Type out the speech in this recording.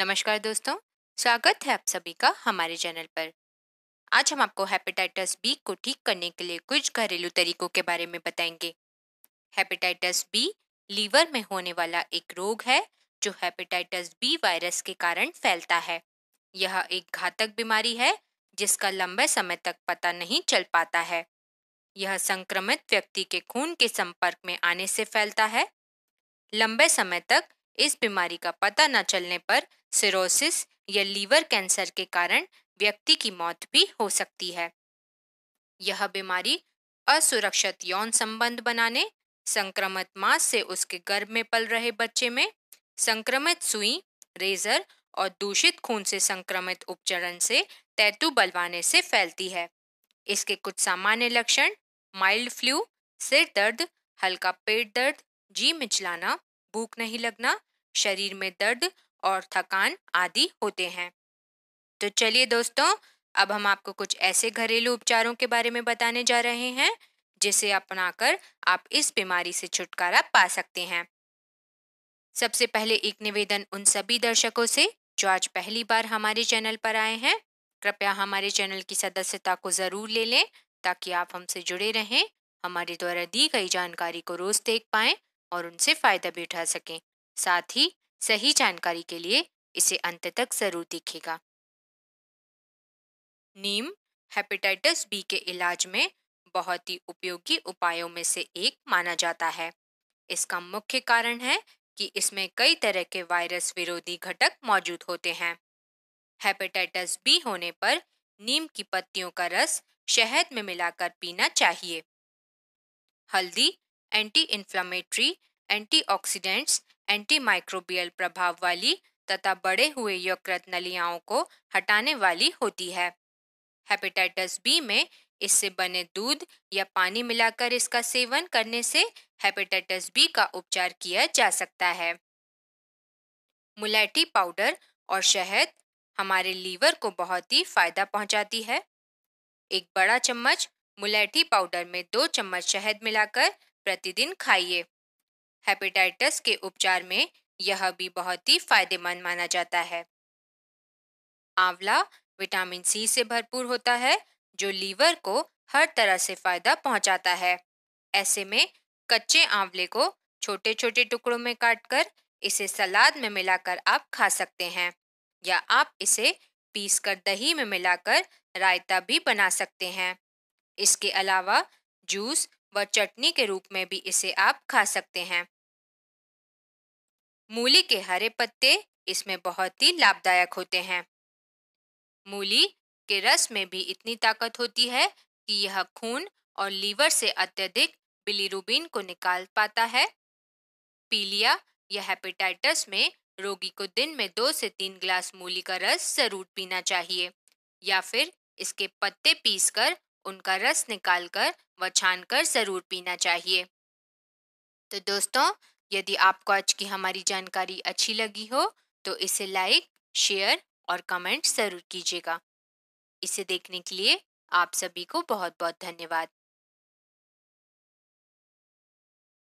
नमस्कार दोस्तों स्वागत है आप सभी का हमारे चैनल पर आज हम आपको हेपेटाइटिस बी को ठीक करने के लिए कुछ घरेलू तरीकों के बारे में बताएंगे हेपेटाइटिस बी लीवर में होने वाला एक रोग है जो हेपेटाइटिस बी वायरस के कारण फैलता है यह एक घातक बीमारी है जिसका लंबे समय तक पता नहीं चल पाता है यह संक्रमित व्यक्ति के खून के संपर्क में आने से फैलता है लंबे समय तक इस बीमारी का पता न चलने पर सिरोसिस या लीवर कैंसर के कारण व्यक्ति की मौत भी हो सकती है यह बीमारी असुरक्षित यौन संबंध बनाने संक्रमित मांस से उसके गर्भ में पल रहे बच्चे में संक्रमित सुई रेजर और दूषित खून से संक्रमित उपचरण से तैतु बलवाने से फैलती है इसके कुछ सामान्य लक्षण माइल्ड फ्लू सिर दर्द हल्का पेट दर्द जी मिचलाना भूख नहीं लगना शरीर में दर्द और थकान आदि होते हैं तो चलिए दोस्तों अब हम आपको कुछ ऐसे घरेलू उपचारों के बारे में बताने जा रहे हैं जिसे अपनाकर आप इस बीमारी से छुटकारा पा सकते हैं सबसे पहले एक निवेदन उन सभी दर्शकों से जो आज पहली बार हमारे चैनल पर आए हैं कृपया हमारे चैनल की सदस्यता को ज़रूर ले लें ताकि आप हमसे जुड़े रहें हमारे द्वारा दी गई जानकारी को रोज़ देख पाएं और उनसे फ़ायदा भी उठा सकें साथ ही सही जानकारी के लिए इसे अंत तक ज़रूर देखेगा नीम हेपेटाइटिस बी के इलाज में बहुत ही उपयोगी उपायों में से एक माना जाता है इसका मुख्य कारण है कि इसमें कई तरह के वायरस विरोधी घटक मौजूद होते हैं हेपेटाइटिस बी होने पर नीम की पत्तियों का रस शहद में मिलाकर पीना चाहिए हल्दी एंटी इन्फ्लामेटरी एंटीऑक्सीडेंट्स एंटीमाइक्रोबियल प्रभाव वाली तथा बढ़े हुए यकृत नलियाओं को हटाने वाली होती है हेपेटाइटिस बी में इससे बने दूध या पानी मिलाकर इसका सेवन करने से हेपेटाइटिस बी का उपचार किया जा सकता है मुलैठी पाउडर और शहद हमारे लीवर को बहुत ही फायदा पहुंचाती है एक बड़ा चम्मच मुलैठी पाउडर में दो चम्मच शहद मिलाकर प्रतिदिन खाइए हेपेटाइटिस के उपचार में यह भी बहुत ही फायदेमंद माना जाता है आंवला विटामिन सी से भरपूर होता है जो लीवर को हर तरह से फायदा पहुंचाता है ऐसे में कच्चे आंवले को छोटे छोटे टुकड़ों में काटकर इसे सलाद में मिलाकर आप खा सकते हैं या आप इसे पीसकर दही में मिलाकर रायता भी बना सकते हैं इसके अलावा जूस व चटनी के रूप में भी इसे आप खा सकते हैं मूली के हरे पत्ते इसमें बहुत ही लाभदायक होते हैं मूली के रस में भी इतनी ताकत होती है कि यह खून और लीवर से अत्यधिक बिलीरुबिन को निकाल पाता है पीलिया या हेपेटाइटिस में रोगी को दिन में दो से तीन ग्लास मूली का रस जरूर पीना चाहिए या फिर इसके पत्ते पीसकर उनका रस निकालकर व छानकर ज़रूर पीना चाहिए तो दोस्तों यदि आपको आज की हमारी जानकारी अच्छी लगी हो तो इसे लाइक शेयर और कमेंट ज़रूर कीजिएगा इसे देखने के लिए आप सभी को बहुत बहुत धन्यवाद